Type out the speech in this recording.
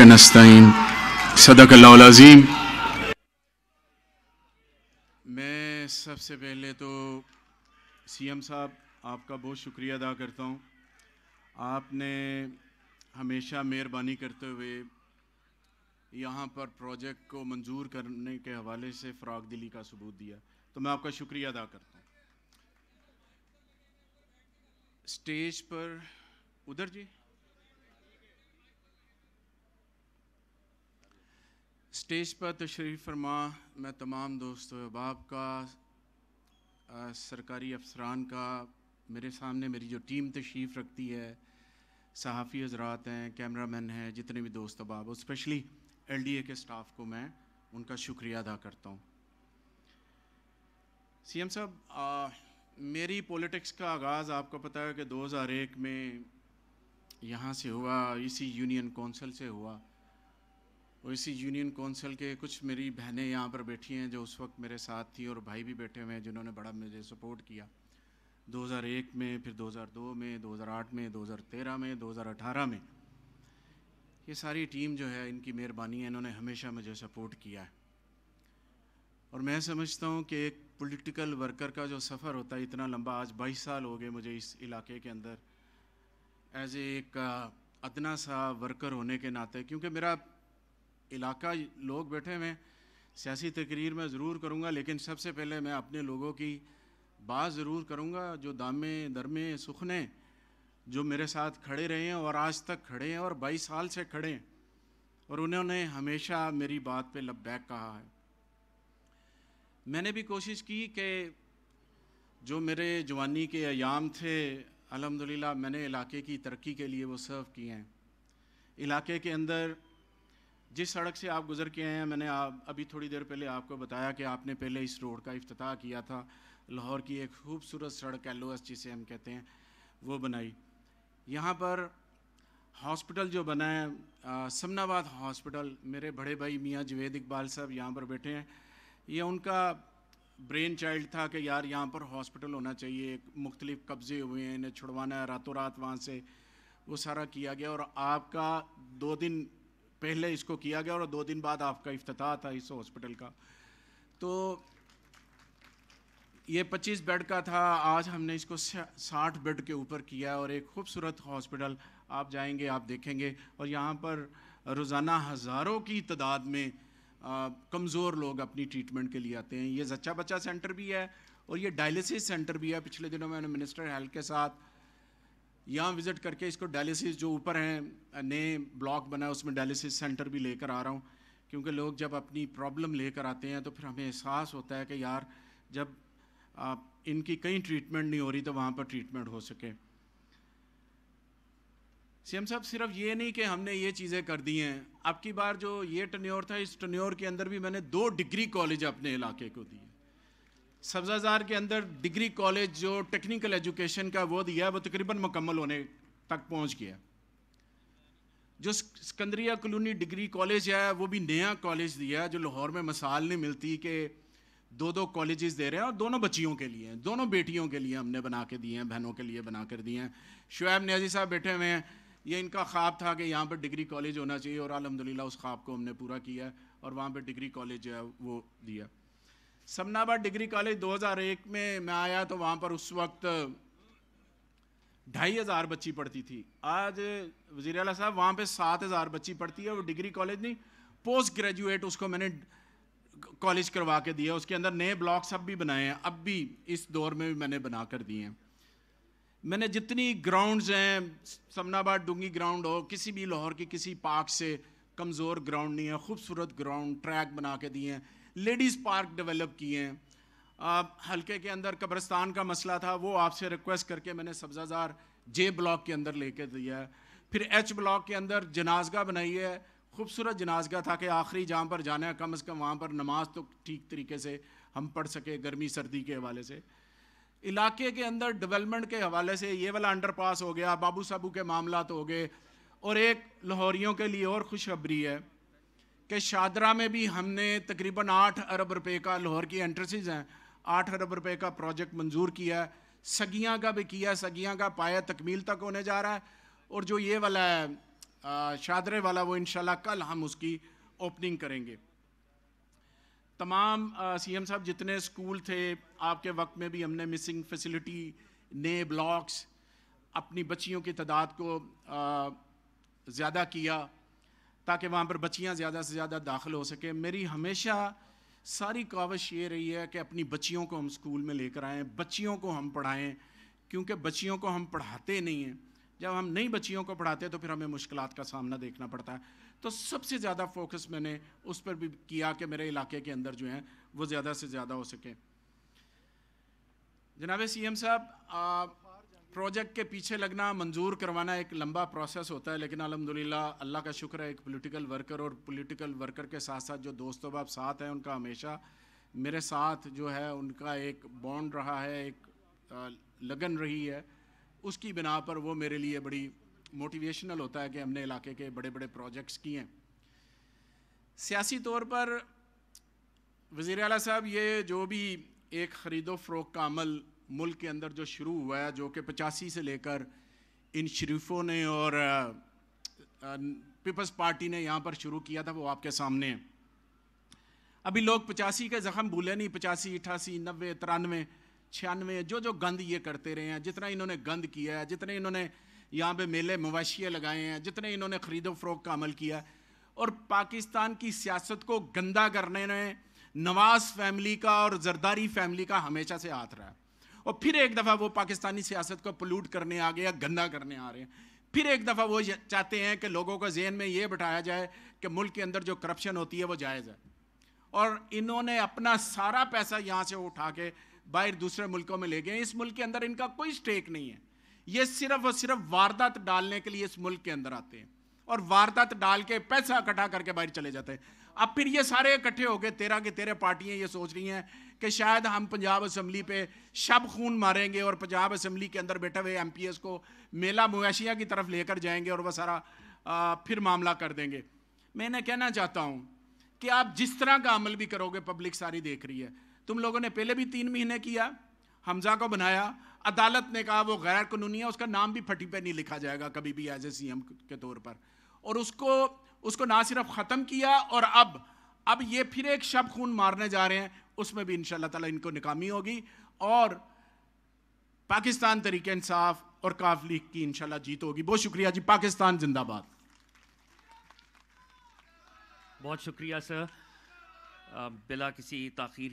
कनस्तीन सदकल्लाजीम मैं सबसे पहले तो सीएम साहब आपका बहुत शुक्रिया अदा करता हूँ आपने हमेशा मेहरबानी करते हुए यहाँ पर प्रोजेक्ट को मंजूर करने के हवाले से फ़्राक दिली का सबूत दिया तो मैं आपका शुक्रिया अदा करता हूँ स्टेज पर उधर जी स्टेज पर तशरीफ़ तो फरमा मैं तमाम दोस्त अहबाब का आ, सरकारी अफसरान का मेरे सामने मेरी जो टीम तशरीफ़ रखती है सहाफ़ी हजरात हैं कैमरा मैन हैं जितने भी दोस्त अहबाब स्पेशली एल डी ए के स्टाफ को मैं उनका शुक्रिया अदा करता हूँ सी एम साहब मेरी पॉलिटिक्स का आगाज़ आपको पता है कि 2001 में यहाँ से हुआ इसी यूनियन कौंसिल से हुआ इसी यूनियन काउंसिल के कुछ मेरी बहनें यहाँ पर बैठी हैं जो उस वक्त मेरे साथ थी और भाई भी बैठे हुए हैं जिन्होंने बड़ा मुझे सपोर्ट किया 2001 में फिर 2002 में 2008 में 2013 में 2018 में ये सारी टीम जो है इनकी मेहरबानी है इन्होंने हमेशा मुझे सपोर्ट किया है और मैं समझता हूँ कि एक पॉलिटिकल वर्कर का जो सफ़र होता है इतना लंबा आज 22 साल हो गए मुझे इस इलाके के अंदर एज ए एक अदना सा वर्कर होने के नाते क्योंकि मेरा इलाका लोग बैठे हुए सियासी तकरीर मैं ज़रूर करूँगा लेकिन सबसे पहले मैं अपने लोगों की बात ज़रूर करूँगा जो दामे दरमे सुखने जो मेरे साथ खड़े रहे हैं और आज तक खड़े हैं और बाईस साल से खड़े हैं और उन्होंने हमेशा मेरी बात पे बैक कहा है मैंने भी कोशिश की कि जो मेरे जवानी के अयाम थे अलहमदिल्ला मैंने इलाके की तरक्की के लिए वो सर्व किए हैं इलाके के अंदर जिस सड़क से आप गुज़र के हैं मैंने आप अभी थोड़ी देर पहले आपको बताया कि आपने पहले इस रोड का अफ्ताह किया था लाहौर की एक खूबसूरत सड़क एलो एस जिसे हम कहते हैं वो बनाई यहाँ पर हॉस्पिटल जो बना है समनाबाद हॉस्पिटल मेरे बड़े भाई मियाँ जवेद इकबाल साहब यहाँ पर बैठे हैं ये उनका ब्रेन चाइल्ड था कि यार यहाँ पर हॉस्पिटल होना चाहिए मुख्तलिफ़ कब्ज़े हुए हैं इन्हें छुड़वाना है रातों रात वहाँ से वो सारा किया गया और आपका दो दिन पहले इसको किया गया और दो दिन बाद आपका अफ्ताह था इस हॉस्पिटल का तो ये 25 बेड का था आज हमने इसको 60 बेड के ऊपर किया और एक खूबसूरत हॉस्पिटल आप जाएंगे आप देखेंगे और यहाँ पर रोज़ाना हज़ारों की तादाद में कमज़ोर लोग अपनी ट्रीटमेंट के लिए आते हैं ये जच्चा बच्चा सेंटर भी है और ये डायलिसिस सेंटर भी है पिछले दिनों मैंने मिनिस्टर हेल्थ के साथ यहाँ विज़िट करके इसको डायलिसिस जो ऊपर हैं नए ब्लॉक बना है उसमें डायलिसिस सेंटर भी लेकर आ रहा हूँ क्योंकि लोग जब अपनी प्रॉब्लम लेकर आते हैं तो फिर हमें एहसास होता है कि यार जब आ, इनकी कहीं ट्रीटमेंट नहीं हो रही तो वहाँ पर ट्रीटमेंट हो सके सीएम साहब सिर्फ ये नहीं कि हमने ये चीज़ें कर दी हैं अब की बार जो ये टन्योर था इस टन्योर के अंदर भी मैंने दो डिग्री कॉलेज अपने इलाके को दिए सब्जाजार के अंदर डिग्री कॉलेज जो टेक्निकल एजुकेशन का वो दिया है वो तकरीबन मुकम्मल होने तक पहुंच गया जो सिकंदरिया कलोनी डिग्री कॉलेज है वो भी नया कॉलेज दिया है जो लाहौर में मसाल नहीं मिलती कि दो दो कॉलेजेस दे रहे हैं और दोनों बच्चियों के लिए दोनों बेटियों के लिए हमने बना के दिए हैं बहनों के लिए बना कर दिए हैं शुएब न्याजी साहब बैठे हुए हैं ये इनका ख्वाब था कि यहाँ पर डिग्री कॉलेज होना चाहिए और अलहमदिल्ला उस ख्वाब को हमने पूरा किया और वहाँ पर डिग्री कॉलेज जो है वो दिया समनाबाद डिग्री कॉलेज 2001 में मैं आया तो वहाँ पर उस वक्त ढाई हज़ार बच्ची पढ़ती थी आज वजीर अला साहब वहाँ पे सात हज़ार बच्ची पढ़ती है वो डिग्री कॉलेज नहीं पोस्ट ग्रेजुएट उसको मैंने कॉलेज करवा के दिया उसके अंदर नए ब्लॉक्स अब भी बनाए हैं अब भी इस दौर में भी मैंने बना कर दिए हैं मैंने जितनी ग्राउंड्स हैं समनाबाद डूंगी ग्राउंड हो किसी भी लाहौर की किसी पार्क से कमज़ोर ग्राउंड नहीं है खूबसूरत ग्राउंड ट्रैक बना के दिए हैं लेडीज़ पार्क डेवलप किए हैं हल्के के अंदर कब्रस्तान का मसला था वो आपसे रिक्वेस्ट करके मैंने सब्ज़ाजार जे ब्लॉक के अंदर लेके दिया है फिर एच ब्लॉक के अंदर जनाजगा बनाई है खूबसूरत जनाजगा था कि आखिरी जहाँ पर जाना है कम अज़ कम वहाँ पर नमाज तो ठीक तरीके से हम पढ़ सके गर्मी सर्दी के हवाले से इलाके के अंदर डेवलपमेंट के हवाले से ये वाला अंडर हो गया बाबू साबू के मामला तो हो गए और एक लाहौरियों के लिए और खुशखबरी है कि शादरा में भी हमने तकरीबन आठ अरब रुपए का लाहौर की एंट्रेसेस हैं आठ अरब रुपए का प्रोजेक्ट मंजूर किया है सगियाँ का भी किया सगियाँ का पाया तकमील तक होने जा रहा है और जो ये वाला है शादरे वाला वो इन कल हम उसकी ओपनिंग करेंगे तमाम सी एम साहब जितने स्कूल थे आपके वक्त में भी हमने मिसिंग फैसिलिटी नए ब्लॉक्स अपनी बच्चियों की तादाद को ज़्यादा किया ताकि वहाँ पर बच्चियाँ ज़्यादा से ज़्यादा दाखिल हो सकें मेरी हमेशा सारी कावश ये रही है कि अपनी बच्चियों को हम स्कूल में लेकर आएँ बच्चियों को हम पढ़ाएँ क्योंकि बच्चियों को हम पढ़ाते नहीं हैं जब हम नई बच्चियों को पढ़ाते हैं तो फिर हमें मुश्किल का सामना देखना पड़ता है तो सबसे ज़्यादा फोकस मैंने उस पर भी किया कि मेरे इलाके के अंदर जो हैं वो ज़्यादा से ज़्यादा हो सके जनाब सी एम साहब प्रोजेक्ट के पीछे लगना मंजूर करवाना एक लंबा प्रोसेस होता है लेकिन अलहमदिल्ला अल्लाह का शुक्र है एक पॉलिटिकल वर्कर और पॉलिटिकल वर्कर के साथ साथ जो दोस्तों बाप साथ हैं उनका हमेशा मेरे साथ जो है उनका एक बॉन्ड रहा है एक लगन रही है उसकी बिना पर वो मेरे लिए बड़ी मोटिवेशनल होता है कि हमने इलाके के बड़े बड़े प्रोजेक्ट्स किए हैं सियासी तौर पर वज़ी अला साहब ये जो भी एक ख़रीदो फ़रोख का अमल मुल्क के अंदर जो शुरू हुआ है जो कि पचासी से लेकर इन शरीफों ने और पीपल्स पार्टी ने यहाँ पर शुरू किया था वो आपके सामने अभी लोग पचासी के ज़ख़म भूले नहीं पचासी अठासी नबे तिरानवे छियानवे जो जो गंद ये करते रहे हैं जितना इन्होंने गंद किया है जितने इन्होंने यहाँ पे मेले मवाशियाँ लगाए हैं जितने इन्होंने ख़रीदो फरोख का अमल किया और पाकिस्तान की सियासत को गंदा करने में नवाज़ फैमिली का और जरदारी फैमिली का हमेशा से हाथ रहा है और फिर एक दफ़ा वो पाकिस्तानी सियासत को पोल्यूट करने आ गए या गंदा करने आ रहे हैं फिर एक दफ़ा वो चाहते हैं कि लोगों को जहन में ये बैठाया जाए कि मुल्क के अंदर जो करप्शन होती है वो जायज़ है और इन्होंने अपना सारा पैसा यहाँ से उठा के बाहर दूसरे मुल्कों में ले गए इस मुल्क के अंदर इनका कोई स्टेक नहीं है ये सिर्फ और सिर्फ वारदात डालने के लिए इस मुल्क के अंदर आते हैं और वारदात डाल के पैसा इकट्ठा करके बाहर चले जाते हैं अब फिर ये सारे इकट्ठे हो गए तेरह के तेरह पार्टियां ये सोच रही हैं कि शायद हम पंजाब असम्बली पे शब खून मारेंगे और पंजाब असम्बली के अंदर बैठे हुए एम को मेला मवेशिया की तरफ लेकर जाएंगे और वह सारा आ, फिर मामला कर देंगे मैंने कहना चाहता हूँ कि आप जिस तरह का अमल भी करोगे पब्लिक सारी देख रही है तुम लोगों ने पहले भी तीन महीने किया हमजा को बनाया अदालत ने कहा वो गैर कानूनी है उसका नाम भी फटी पे नहीं लिखा जाएगा कभी भी एज ए सी के तौर पर और उसको उसको ना सिर्फ ख़त्म किया और अब अब ये फिर एक शब खून मारने जा रहे हैं उसमें भी इन ताला इनको निकामी होगी और पाकिस्तान तरीके इंसाफ और काफ लीग की इनशाला जीत होगी बहुत शुक्रिया जी पाकिस्तान जिंदाबाद बहुत शुक्रिया सर बिला किसी तखीर